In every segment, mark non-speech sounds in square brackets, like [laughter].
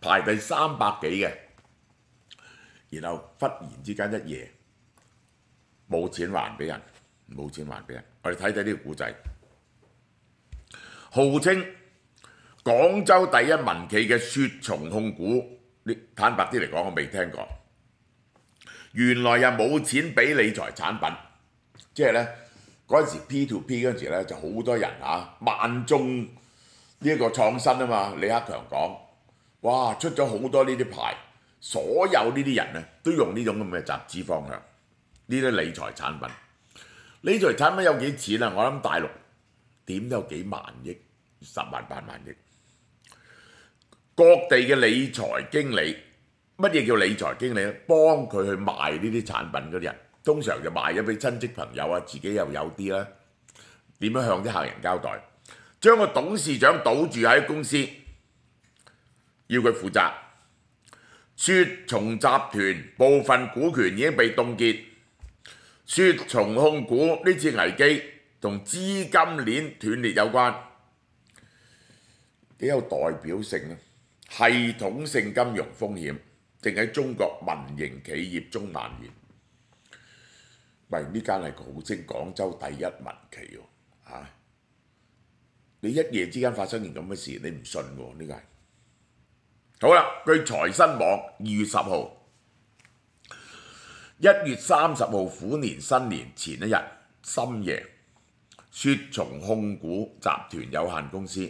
排第三百幾嘅，然後忽然之間一夜冇錢還俾人，冇錢還俾人。我哋睇睇呢個故仔，號稱廣州第一民企嘅雪松控股，你坦白啲嚟講，我未聽過。原來又冇錢俾理財產品，即係咧嗰陣時 P to P 嗰陣時咧就好多人嚇，萬眾呢一個創新啊嘛，李克強講。哇！出咗好多呢啲牌，所有呢啲人咧都用呢種咁嘅集資方向，呢啲理財產品。理財產品有幾錢啊？我諗大陸點都有幾萬億、十萬八萬億。各地嘅理財經理，乜嘢叫理財經理咧？幫佢去賣呢啲產品嗰啲人，通常就賣咗俾親戚朋友啊，自己又有啲啦。點樣向啲客人交代？將個董事長堵住喺公司。要佢負責，雪松集團部分股權已經被凍結，雪松控股呢次危機同資金鏈斷裂有關，幾有代表性咧？系統性金融風險正喺中國民營企業中蔓延。喂，呢間係好稱廣州第一民企喎，嚇！你一夜之間發生件咁嘅事，你唔信喎呢間？好啦，據財新網二月十號，一月三十號虎年新年前一日深夜，雪松控股集團有限公司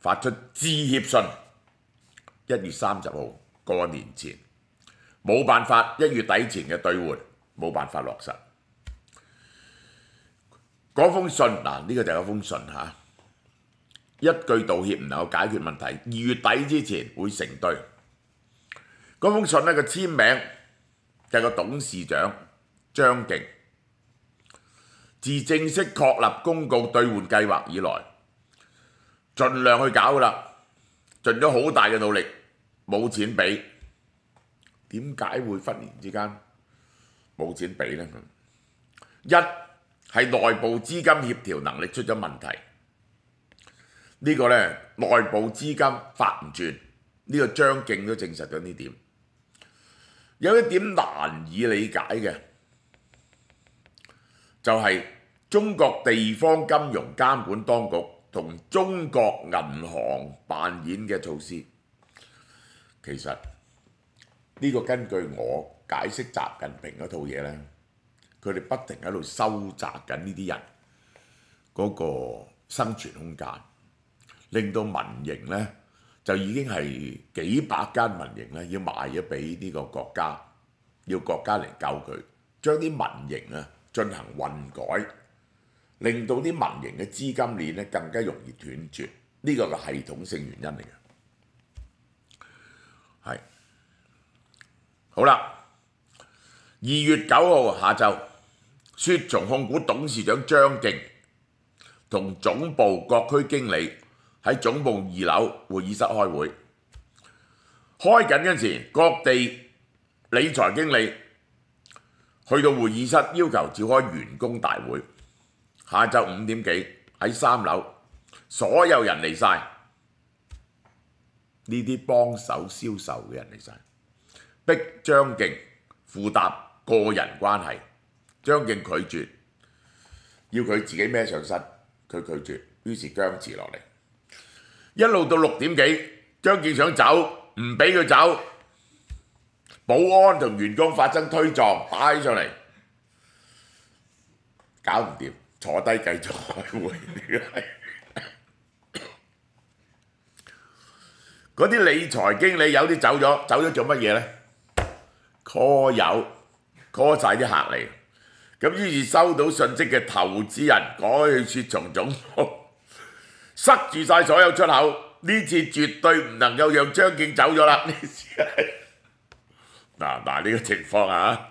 發出致歉信。一月三十號過年前，冇辦法一月底前嘅兑換冇辦法落實。嗰封信嗱，呢個就係嗰封信嚇。一句道歉唔能夠解決問題。二月底之前會成對。嗰封信咧，個簽名就係個董事長張勁。自正式確立公告兑換計劃以來，盡量去搞啦，盡咗好大嘅努力，冇錢俾。點解會忽然之間冇錢俾咧？一係內部資金協調能力出咗問題。呢個咧內部資金發唔轉，呢個張敬都證實咗呢點。有一點難以理解嘅，就係中國地方金融監管當局同中國銀行扮演嘅措施，其實呢個根據我解釋習近平嗰套嘢咧，佢哋不停喺度收集緊呢啲人嗰個生存空間。令到民營咧就已經係幾百間民營咧要賣咗俾呢個國家，要國家嚟救佢，將啲民營啊進行混改，令到啲民營嘅資金鏈咧更加容易斷絕，呢個係系統性原因嚟嘅，係好啦，二月九號下晝雪松控股董事長張勁同總部各區經理。喺總部二樓會議室開會，開緊嗰時，各地理財經理去到會議室要求召開員工大會。下晝五點幾喺三樓，所有人嚟曬，呢啲幫手銷售嘅人嚟曬，逼張勁負擔個人關係，張勁拒絕，要佢自己孭上身，佢拒絕，於是僵持落嚟。一路到六點幾，張建想走，唔俾佢走，保安同員工發生推撞，擺起上嚟，搞唔掂，坐低繼續開會。嗰啲理財經理有啲走咗，走咗做乜嘢咧？call 友 call 曬啲客嚟，咁於是收到信息嘅投資人改去雪松總部。塞住晒所有出口，呢次絕對唔能夠讓張健走咗啦！呢次係嗱嗱呢個情況啊！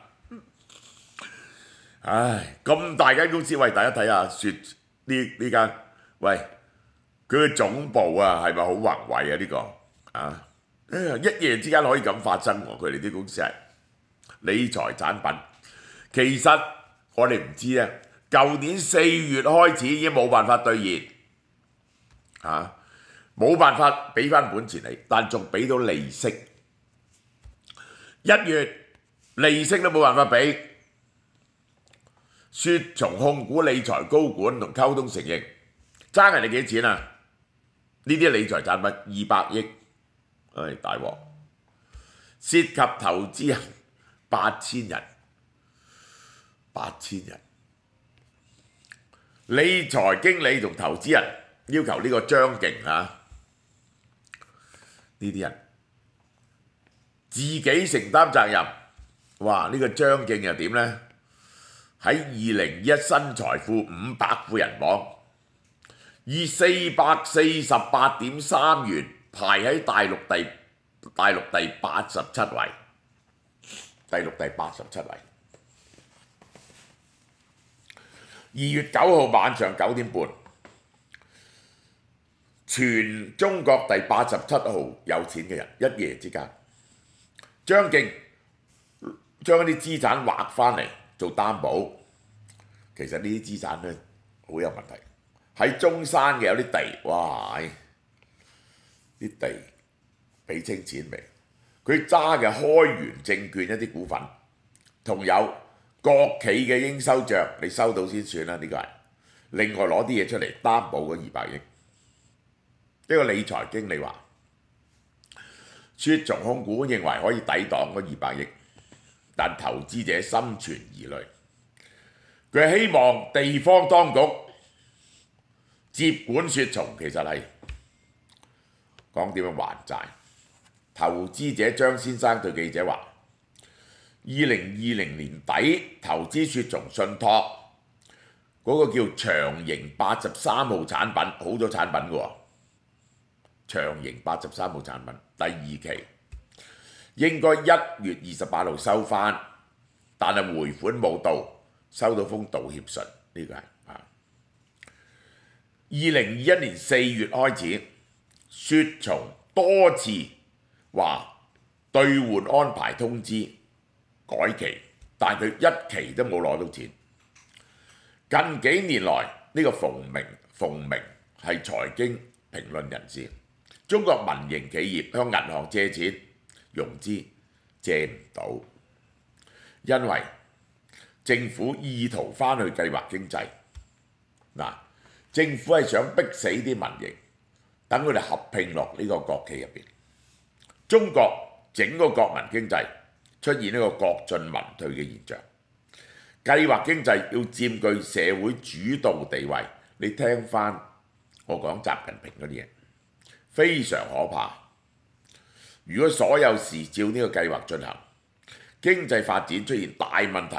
唉，咁大間公司，喂大家睇下，説呢呢間喂佢嘅總部啊，係咪好宏偉啊？呢個啊一夜之間可以咁發生喎！佢哋啲公司係理財產品，其實我哋唔知啊，舊年四月開始已經冇辦法兑現。啊，冇辦法俾翻本錢你，但仲俾到利息。一月利息都冇辦法俾，雪松控股理財高管同溝通承認，爭人哋幾錢啊？呢啲理財產品二百億，唉大鑊，涉及投資人八千人，八千人理財經理同投資人。要求呢個張勁啊！呢啲人自己承擔責任。哇！呢個張勁又點咧？喺二零一新財富五百富人榜以四百四十八點三元排喺大陸第大陸第八十七位，大陸第八十七位。二月九號晚上九點半。全中國第八十七號有錢嘅人一夜之間，張敬將啲資產劃翻嚟做擔保，其實呢啲資產咧好有問題。喺中山嘅有啲地，哇！啲地俾清錢未？佢揸嘅開源證券一啲股份，同有國企嘅應收帳，你收到先算啦。呢個係另外攞啲嘢出嚟擔保嗰二百億。呢個理財經理話：雪松控股認為可以抵擋嗰二百億，但投資者心存疑慮。佢希望地方當局接管雪松，其實係講點樣還債。投資者張先生對記者話：二零二零年底投資雪松信託嗰個叫長盈八十三號產品，好咗產品嘅喎。長盈八十三號產品第二期應該一月二十八號收翻，但係回款冇到，收到封道歉信，呢個啊，二零二一年四月開始，雪松多次話兑換安排通知改期，但佢一期都冇攞到錢。近幾年來呢個馮明，馮明係財經評論人士。中國民營企業向銀行借錢融資借唔到，因為政府意圖翻去計劃經濟。嗱，政府係想逼死啲民營，等佢哋合併落呢個國企入邊。中國整個國民經濟出現呢個國進民退嘅現象，計劃經濟要佔據社會主導地位。你聽翻我講習近平嗰啲嘢。非常可怕！如果所有事照呢個計劃進行，經濟發展出現大問題，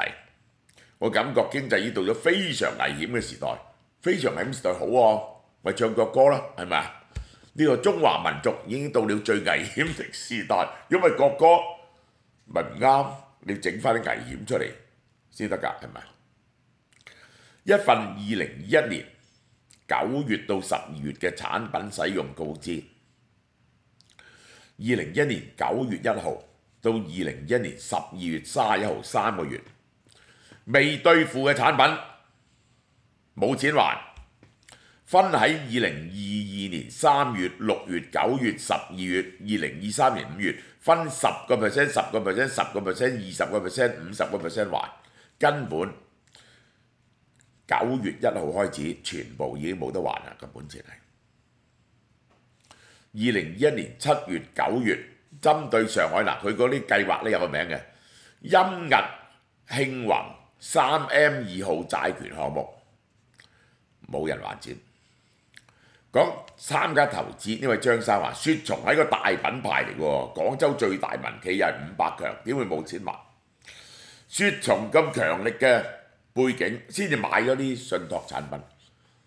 我感覺經濟已到咗非常危險嘅時代。非常危險時代好喎，咪唱國歌啦，係咪啊？呢個中華民族已經到了最危險嘅時代，因為國歌咪唔啱，你整翻啲危險出嚟先得㗎，係咪？一份二零二一年。九月到十二月嘅產品使用告知，二零一年九月一號到二零一年十二月卅一號三個月未兑付嘅產品冇錢還，分喺二零二二年三月、六月、九月、十二月，二零二三年五月分十個 percent、十個 percent、十個 percent、二十個 percent、五十個 percent 還，根本。九月一號開始，全部已經冇得還啦！根本前係二零二一年七月九月，針對上海嗱，佢嗰啲計劃咧有個名嘅，陰日慶宏三 M 二號債權項目，冇人還錢。講參加投資呢位張生話，雪松一個大品牌嚟喎，廣州最大民企又係五百強，點會冇錢還？雪松咁強力嘅。背景先至買咗啲信託產品，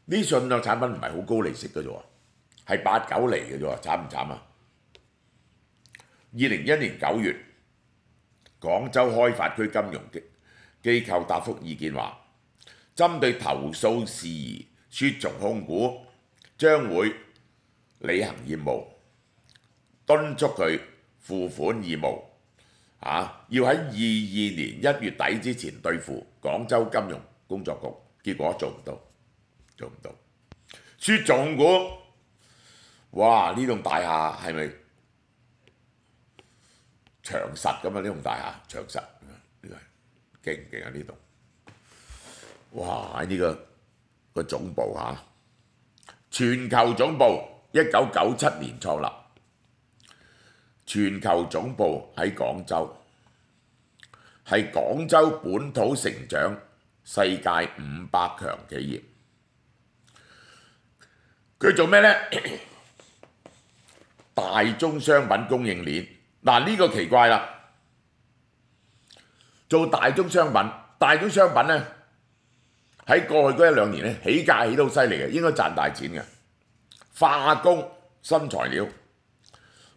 啲信託產品唔係好高利息嘅啫喎，係八九厘嘅啫喎，慘唔慘啊！二零一年九月，廣州開發區金融機構答覆意見話，針對投訴事宜，雪松控股將會履行業務，敦促佢付款義務。啊！要喺二二年一月底之前對付廣州金融工作局，結果做唔到，做唔到。出重股，哇！呢棟大廈係咪長實咁啊？呢棟大廈長實，呢個勁唔勁啊？呢棟哇呢個個總部嚇，全球總部，一九九七年創立。全球總部喺廣州，係廣州本土成長世界五百強企業。佢做咩咧？[coughs] 大宗商品供應鏈嗱呢個奇怪啦。做大宗商品，大宗商品咧喺過去嗰一兩年咧起價起到好犀利嘅，應該賺大錢嘅。化工新材料。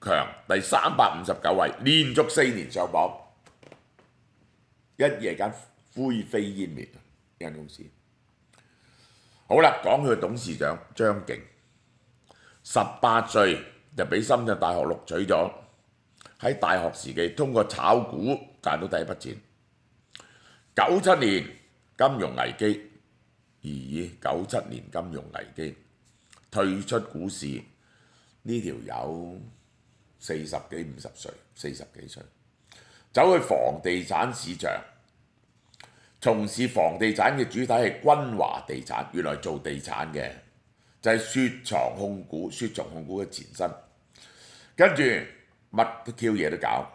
強第三百五十九位，連續四年上榜，一夜間灰飛煙滅呢間公司好啦，講佢董事長張勁，十八歲就俾深圳大學錄取咗，喺大學時期通過炒股賺到第一筆錢。九七年金融危機，而九七年金融危機退出股市，呢條友。四十幾五十歲，四十幾歲，走去房地產市場，從事房地產嘅主體係君華地產，原來做地產嘅，就係雪藏控股，雪藏控股嘅前身，跟住乜都 Q 嘢都搞，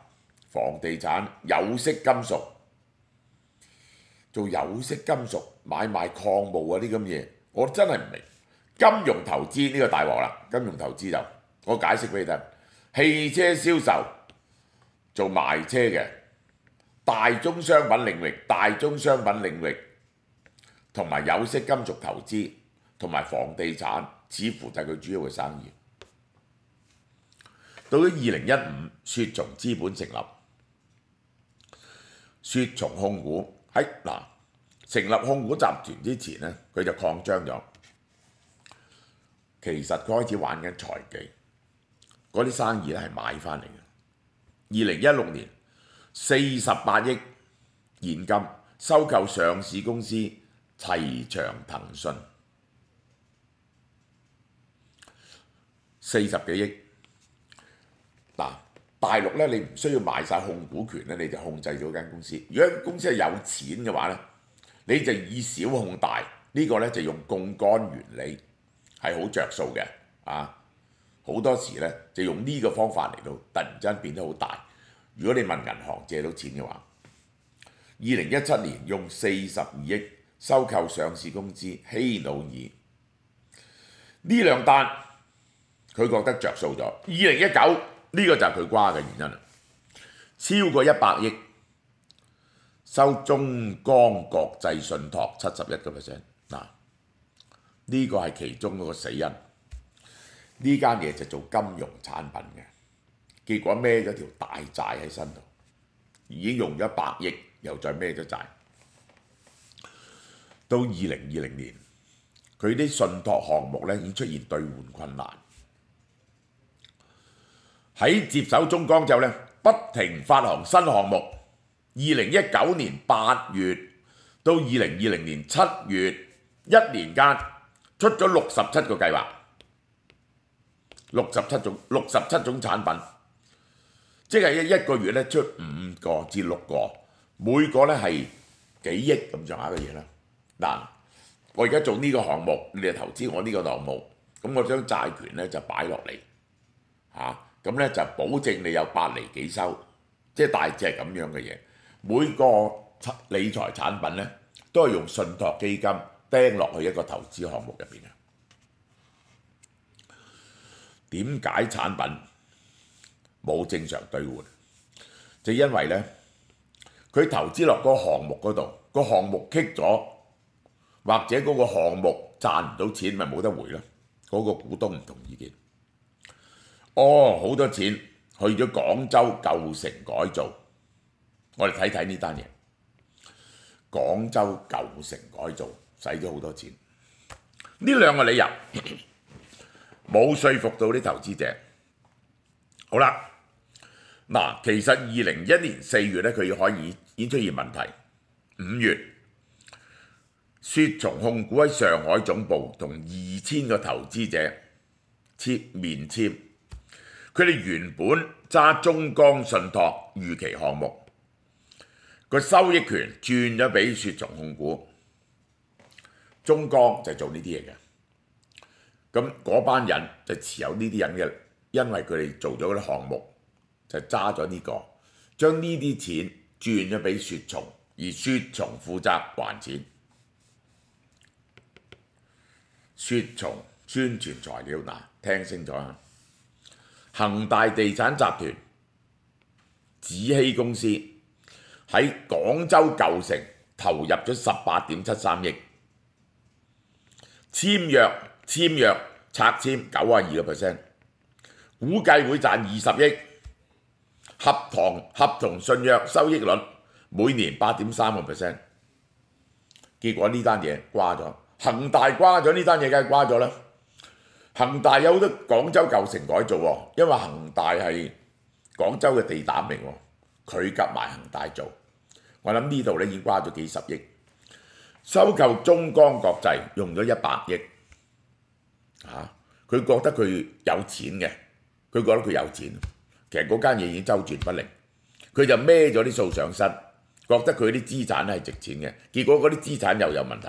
房地產、有色金屬，做有色金屬買賣礦物啊啲咁嘢，我真係唔明，金融投資呢個大鑊啦，金融投資就我解釋俾你聽。汽車銷售做賣車嘅大宗商品領域、大宗商品領域同埋有色金屬投資同埋房地產，似乎就係佢主要嘅生意。到咗二零一五，雪松資本成立，雪松控股喺嗱成立控股集團之前咧，佢就擴張咗。其實佢開始玩緊財技。嗰啲生意咧係買翻嚟嘅，二零一六年四十八億現金收購上市公司齊翔騰訊四十幾億嗱大陸咧你唔需要賣曬控股权咧你就控制咗間公司，如果公司係有錢嘅話咧，你就以小控大呢個咧就用杠杆原理係好著數嘅啊！好多時咧就用呢個方法嚟到突然間變得好大。如果你問銀行借到錢嘅話，二零一七年用四十二億收購上市公司希努爾，呢兩單佢覺得着數咗。二零一九呢個就係佢瓜嘅原因啦，超過一百億收中江國際信託七十一個 percent 嗱，呢個係其中嗰個死因。呢間嘢就做金融產品嘅，結果孭咗條大債喺身度，已經用咗百億，又再孭咗債。到二零二零年，佢啲信託項目咧已經出現兑換困難。喺接手中江之後咧，不停發行新項目。二零一九年八月到二零二零年七月，一年間出咗六十七個計劃。六十七種，六十七種產品，即係一一個月咧出五個至六個，每個咧係幾億咁上下嘅嘢啦。嗱，我而家做呢個項目，你哋投資我呢個項目，咁我將債權咧就擺落嚟，嚇，咁咧就保證你有百釐幾收，即係大致係咁樣嘅嘢。每個理財產品咧，都係用信託基金釘落去一個投資項目入邊嘅。點解產品冇正常兑換？就因為咧，佢投資落個項目嗰度，個項目棘咗，或者嗰個項目賺唔到錢，咪冇得回咯。嗰個股東唔同意見。哦，好多錢去咗廣州舊城改造，我哋睇睇呢單嘢。廣州舊城改造使咗好多錢，呢兩個理由。冇說服到啲投資者。好啦，嗱，其實二零一年四月咧，佢可以已出現問題。五月，雪松控股喺上海總部同二千個投資者簽面簽，佢哋原本揸中江信託預期項目，個收益權轉咗俾雪松控股。中江就係做呢啲嘢嘅。咁嗰班人就持有呢啲人嘅，因為佢哋做咗嗰啲項目，就揸咗呢個，將呢啲錢轉咗俾雪松，而雪松負責還錢。雪松宣傳材料嗱，聽清楚啊！恒大地產集團紫熙公司喺廣州舊城投入咗十八點七三億，簽約。簽約拆簽九啊二個 percent，估計會賺二十億，合同合同信約收益率每年八點三個 percent，結果呢單嘢瓜咗，恒大瓜咗呢單嘢，梗係瓜咗啦。恒大有好多廣州舊城改造喎，因為恒大係廣州嘅地膽嚟喎，佢夾埋恒大做，我諗呢度咧已經瓜咗幾十億，收購中江國際用咗一百億。嚇，佢覺得佢有錢嘅，佢覺得佢有錢，其實嗰間嘢已經周轉不靈，佢就孭咗啲數上身，覺得佢啲資產係值錢嘅，結果嗰啲資產又有問題。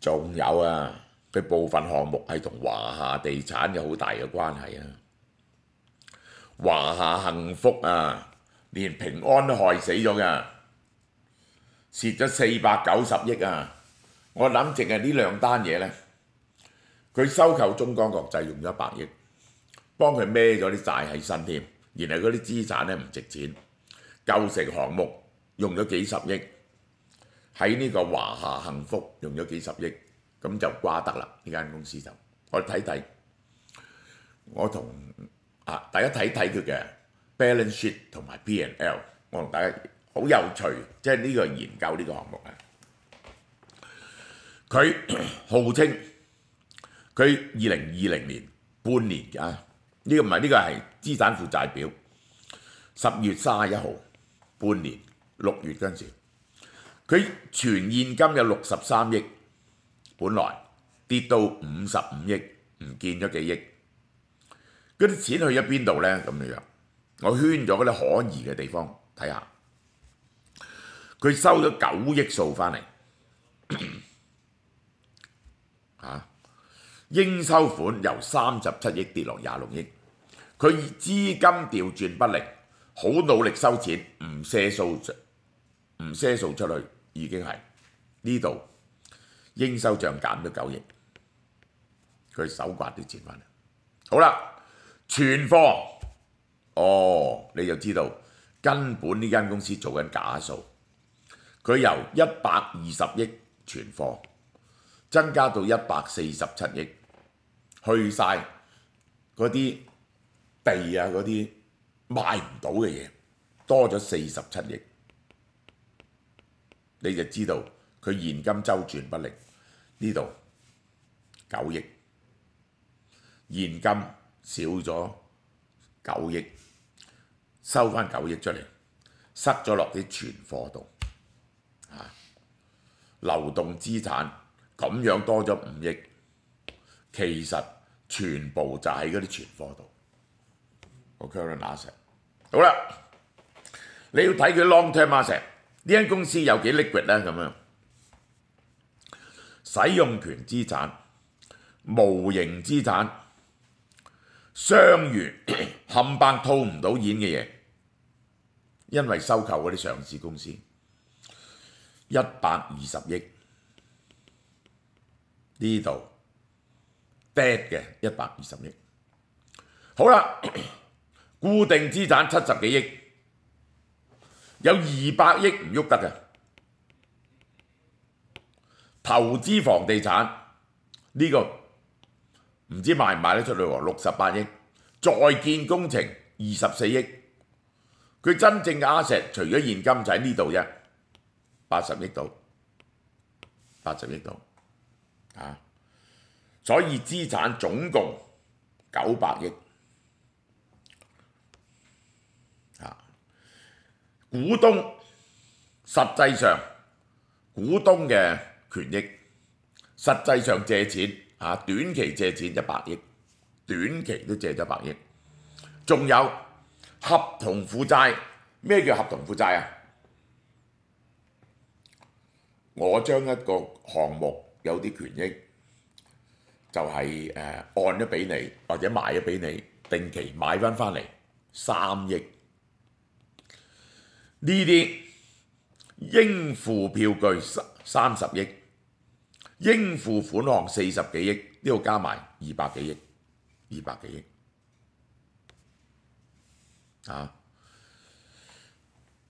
仲有啊，佢部分項目係同華夏地產有好大嘅關係啊，華夏幸福啊，連平安都害死咗㗎，蝕咗四百九十億啊！我諗淨係呢兩單嘢咧。佢收購中江國際用咗百億，幫佢孭咗啲債喺身添，然後嗰啲資產咧唔值錢，舊城項目用咗幾十億，喺呢個華夏幸福用咗幾十億，咁就瓜得啦呢間公司就，我睇睇，我同啊大家睇睇佢嘅 balance sheet 同埋 P n L，我同大家好有趣，即係呢個研究呢個項目啊，佢 [coughs] 號稱。佢二零二零年半年啊，呢、個唔係呢個係資產負債表，十月三十一號半年六月嗰陣時，佢全現金有六十三億，本來跌到五十五億，唔見咗幾億。嗰啲錢去咗邊度咧？咁樣樣，我圈咗嗰啲可疑嘅地方睇下。佢收咗九億數翻嚟，嚇、啊、應收款由三十七億跌落廿六億，佢資金調轉不靈，好努力收錢，唔赊數出，唔赊數出去已經係呢度應收帳減咗九億，佢手刮啲錢翻嚟。好啦，存貨哦，你就知道根本呢間公司做緊假數，佢由一百二十億存貨增加到一百四十七億。去晒嗰啲地啊，嗰啲賣唔到嘅嘢多咗四十七億，你就知道佢現金周轉不靈。呢度九億現金少咗九億，收翻九億出嚟，塞咗落啲存貨度啊，流動資產咁樣多咗五億。其實全部就喺嗰啲存貨度，個 c a n d e a s s 好啦，你要睇佢 long term asset 呢間公司有幾 liquid 咧咁樣，使用權資產、無形資產、商月 [coughs] 冚棒套唔到演嘅嘢，因為收購嗰啲上市公司一百二十億呢度。dead 嘅一百二十億，好啦，[coughs] 固定資產七十幾億，有二百億唔喐得嘅投資房地產呢個唔知賣唔賣得出嚟喎，六十八億在建工程二十四億，佢真正嘅阿石除咗現金就喺呢度啫，八十億到八十億到啊！所以資產總共九百億，啊，股東實際上股東嘅權益，實際上借錢啊，短期借錢一百億，短期都借咗百億，仲有合同負債，咩叫合同負債啊？我將一個項目有啲權益。就係誒按咗俾你，或者賣咗俾你，定期買翻翻嚟三億，呢啲應付票據三三十億，應付款項四十幾億，呢度加埋二百幾億，二百幾億啊！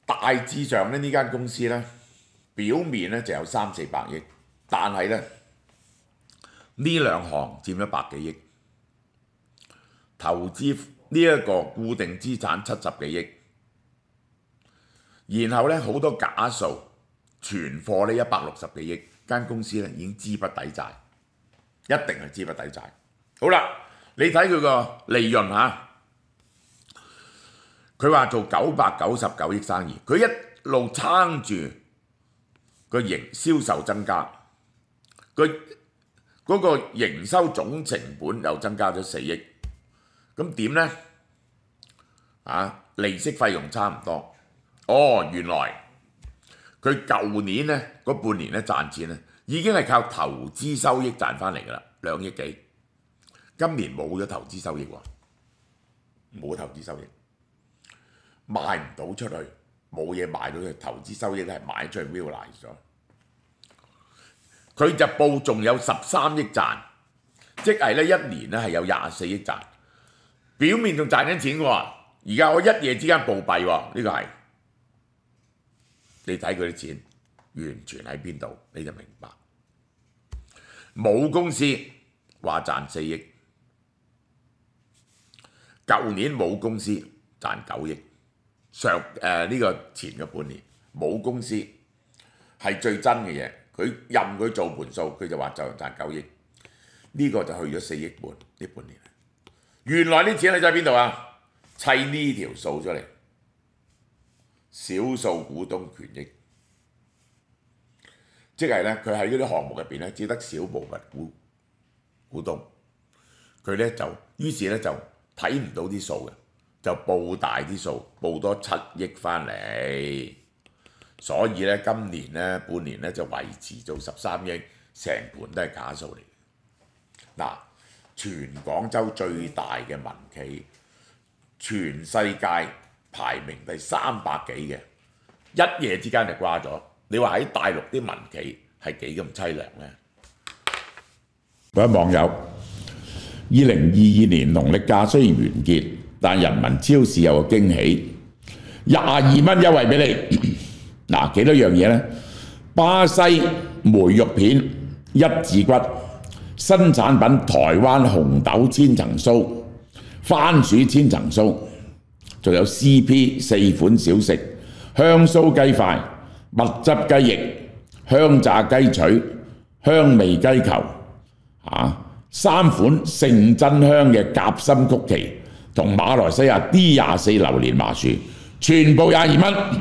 大致上咧，呢間公司咧，表面咧就有三四百億，但係咧。呢兩行佔咗百幾億，投資呢一個固定資產七十幾億，然後咧好多假數存貨呢一百六十幾億間公司咧已經資不抵債，一定係資不抵債。好啦，你睇佢個利潤嚇，佢話做九百九十九億生意，佢一路撐住個營銷售增加，佢。嗰個營收總成本又增加咗四億，咁點咧？啊，利息費用差唔多。哦，原來佢舊年咧嗰半年咧賺錢咧，已經係靠投資收益賺翻嚟㗎啦，兩億幾。今年冇咗投資收益喎，冇投資收益，賣唔到出去，冇嘢賣到出去，投資收益都係買出去 v i l l e 咗。佢就報仲有十三億賺，即係咧一年咧係有廿四億賺。表面仲賺緊錢喎，而家我一夜之間暴斃喎，呢、這個係你睇佢啲錢完全喺邊度，你就明白。母公司話賺四億，舊年母公司賺九億，上誒呢、呃這個前嘅半年母公司係最真嘅嘢。佢任佢做盤數，佢就話就賺九億，呢個就去咗四億半呢半年。原來啲錢喺邊度啊？砌呢條數出嚟，少數股東權益，即係咧，佢喺嗰啲項目入邊咧，只得少部分股股東，佢咧就於是咧就睇唔到啲數嘅，就報大啲數，報多七億翻嚟。所以咧，今年咧，半年咧就維持做十三億，成盤都係假數嚟。嗱，全廣州最大嘅民企，全世界排名第三百幾嘅，一夜之間就掛咗。你話喺大陸啲民企係幾咁淒涼咧？各位網友，二零二二年農假雖然完結，但人民超市有個驚喜，廿二蚊優惠俾你。嗱，幾多樣嘢咧？巴西梅肉片、一字骨新產品、台灣紅豆千層酥、番薯千層酥，仲有 CP 四款小食：香酥雞塊、蜜汁雞翼、香炸雞腿、香味雞球。嚇，三款聖真香嘅夾心曲奇同馬來西亞 D 廿四榴蓮麻薯，全部廿二蚊。